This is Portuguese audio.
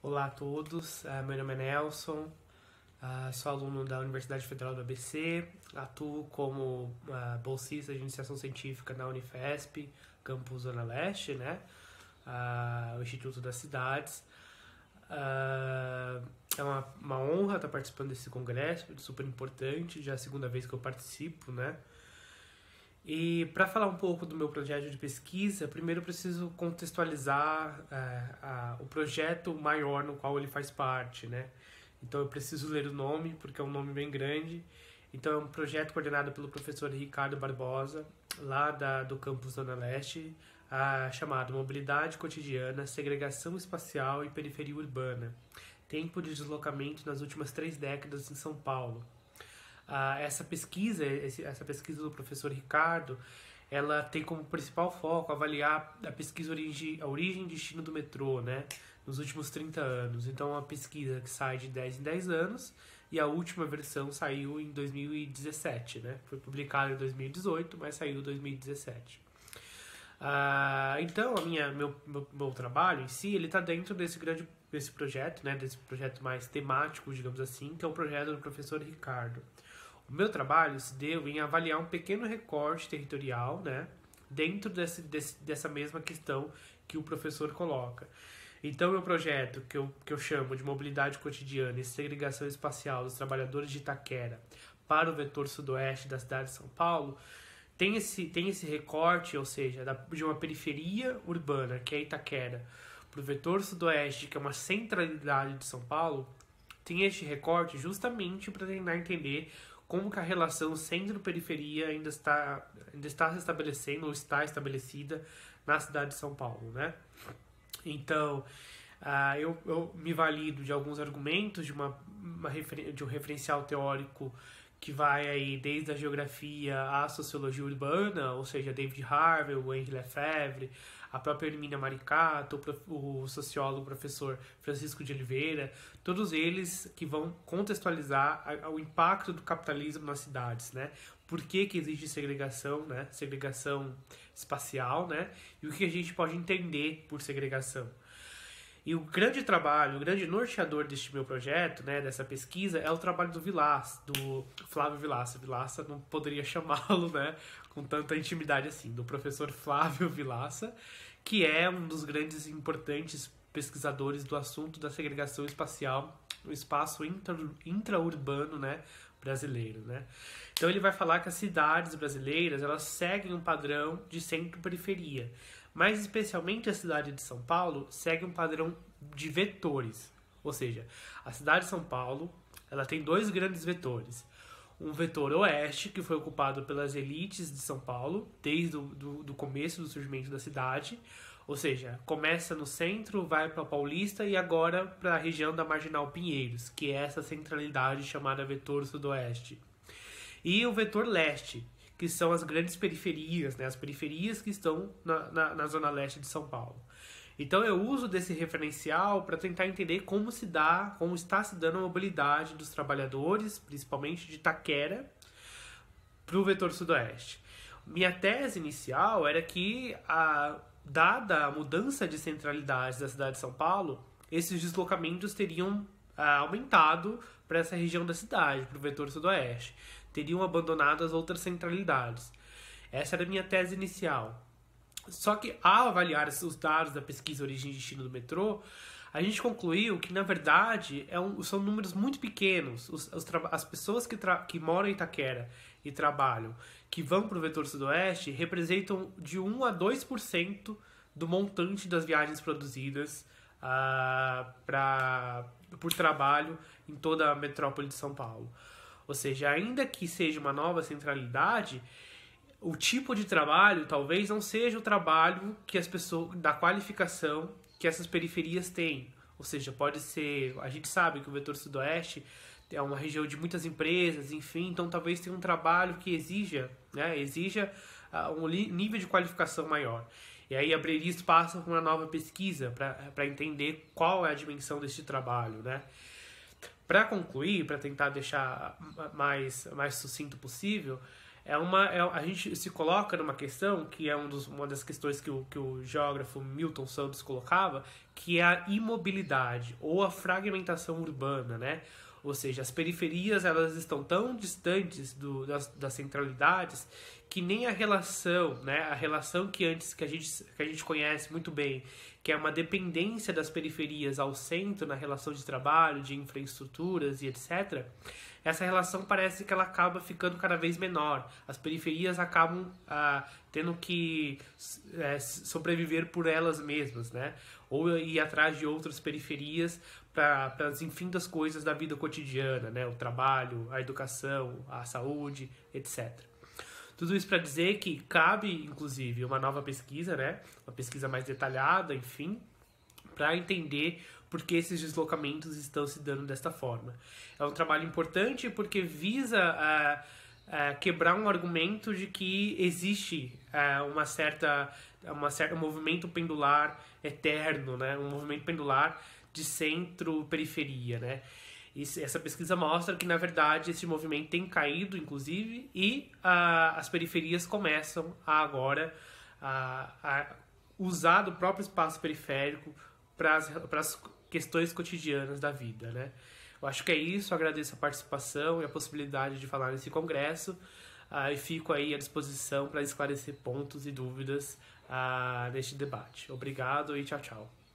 Olá a todos, ah, meu nome é Nelson, ah, sou aluno da Universidade Federal do ABC, atuo como ah, bolsista de iniciação científica na Unifesp, campus Zona Leste, né? o Instituto das Cidades. É uma, uma honra estar participando desse congresso, super importante, já é a segunda vez que eu participo, né? E para falar um pouco do meu projeto de pesquisa, primeiro preciso contextualizar é, a, o projeto maior no qual ele faz parte, né? Então eu preciso ler o nome, porque é um nome bem grande. Então é um projeto coordenado pelo professor Ricardo Barbosa, lá da, do campus Zona Leste, a, chamado Mobilidade Cotidiana, Segregação Espacial e Periferia Urbana. Tempo de deslocamento nas últimas três décadas em São Paulo. Ah, essa pesquisa, esse, essa pesquisa do professor Ricardo, ela tem como principal foco avaliar a pesquisa a origem e destino do metrô, né? Nos últimos 30 anos. Então, uma pesquisa que sai de 10 em 10 anos e a última versão saiu em 2017, né? Foi publicada em 2018, mas saiu em 2017. Ah, então, a minha, meu, meu, meu, trabalho em si, ele está dentro desse grande desse projeto, né? Desse projeto mais temático, digamos assim, que é o projeto do professor Ricardo. O meu trabalho se deu em avaliar um pequeno recorte territorial, né, dentro desse, desse, dessa mesma questão que o professor coloca. Então, meu projeto, que eu, que eu chamo de Mobilidade Cotidiana e Segregação Espacial dos Trabalhadores de Itaquera para o vetor sudoeste da cidade de São Paulo, tem esse, tem esse recorte, ou seja, da, de uma periferia urbana, que é Itaquera, para o vetor sudoeste, que é uma centralidade de São Paulo, tem este recorte justamente para tentar entender como que a relação centro-periferia ainda está, ainda está se estabelecendo ou está estabelecida na cidade de São Paulo, né? Então, uh, eu, eu, me valido de alguns argumentos, de, uma, uma refer, de um referencial teórico que vai aí desde a geografia à sociologia urbana, ou seja, David Harvey, Henri Lefebvre, a própria Hermínia Maricato, o, o sociólogo professor Francisco de Oliveira, todos eles que vão contextualizar a, a, o impacto do capitalismo nas cidades, né? Por que, que existe segregação, né? Segregação espacial, né? E o que a gente pode entender por segregação. E o grande trabalho, o grande norteador deste meu projeto, né, dessa pesquisa, é o trabalho do Vilas, do Flávio Vilaça. Vilaça não poderia chamá-lo, né, com tanta intimidade assim, do professor Flávio Vilaça, que é um dos grandes e importantes pesquisadores do assunto da segregação espacial no espaço intra, intraurbano, né, brasileiro, né? Então ele vai falar que as cidades brasileiras, elas seguem um padrão de centro-periferia, mas especialmente a cidade de São Paulo segue um padrão de vetores. Ou seja, a cidade de São Paulo ela tem dois grandes vetores. Um vetor oeste, que foi ocupado pelas elites de São Paulo, desde o do, do começo do surgimento da cidade. Ou seja, começa no centro, vai para Paulista e agora para a região da Marginal Pinheiros, que é essa centralidade chamada vetor sudoeste. E o vetor leste, que são as grandes periferias, né? as periferias que estão na, na, na zona leste de São Paulo. Então eu uso desse referencial para tentar entender como se dá, como está se dando a mobilidade dos trabalhadores, principalmente de Taquera, para o vetor sudoeste. Minha tese inicial era que, a, dada a mudança de centralidade da cidade de São Paulo, esses deslocamentos teriam a, ah, aumentado para essa região da cidade, para o vetor sudoeste teriam abandonado as outras centralidades. Essa era a minha tese inicial. Só que ao avaliar os dados da pesquisa Origem e Destino do Metrô, a gente concluiu que, na verdade, é um, são números muito pequenos. Os, os as pessoas que, que moram em Itaquera e trabalham, que vão para o vetor sudoeste, representam de 1 a 2% do montante das viagens produzidas uh, pra, por trabalho em toda a metrópole de São Paulo. Ou seja, ainda que seja uma nova centralidade, o tipo de trabalho talvez não seja o trabalho que as pessoas da qualificação que essas periferias têm. Ou seja, pode ser, a gente sabe que o vetor sudoeste é uma região de muitas empresas, enfim, então talvez tenha um trabalho que exija, né, exija ah, um nível de qualificação maior. E aí abriria espaço para uma nova pesquisa para entender qual é a dimensão deste trabalho, né? Para concluir, para tentar deixar mais, mais sucinto possível, é uma, é, a gente se coloca numa questão que é um dos, uma das questões que o, que o geógrafo Milton Santos colocava, que é a imobilidade ou a fragmentação urbana, né? Ou seja, as periferias elas estão tão distantes do, das, das centralidades que nem a relação, né, a relação que antes que a, gente, que a gente conhece muito bem, que é uma dependência das periferias ao centro na relação de trabalho, de infraestruturas e etc. Essa relação parece que ela acaba ficando cada vez menor. As periferias acabam ah, tendo que é, sobreviver por elas mesmas, né? ou ir atrás de outras periferias para as infindas coisas da vida cotidiana, né? O trabalho, a educação, a saúde, etc. Tudo isso para dizer que cabe, inclusive, uma nova pesquisa, né? Uma pesquisa mais detalhada, enfim, para entender por que esses deslocamentos estão se dando desta forma. É um trabalho importante porque visa uh, é, quebrar um argumento de que existe é, uma certa, uma certa, um movimento pendular eterno, né? um movimento pendular de centro-periferia. Né? E essa pesquisa mostra que, na verdade, esse movimento tem caído, inclusive, e uh, as periferias começam a, agora a usar do próprio espaço periférico para as questões cotidianas da vida. Né? Eu acho que é isso, agradeço a participação e a possibilidade de falar nesse congresso. Ah, e fico aí à disposição para esclarecer pontos e dúvidas ah, neste debate. Obrigado e tchau, tchau.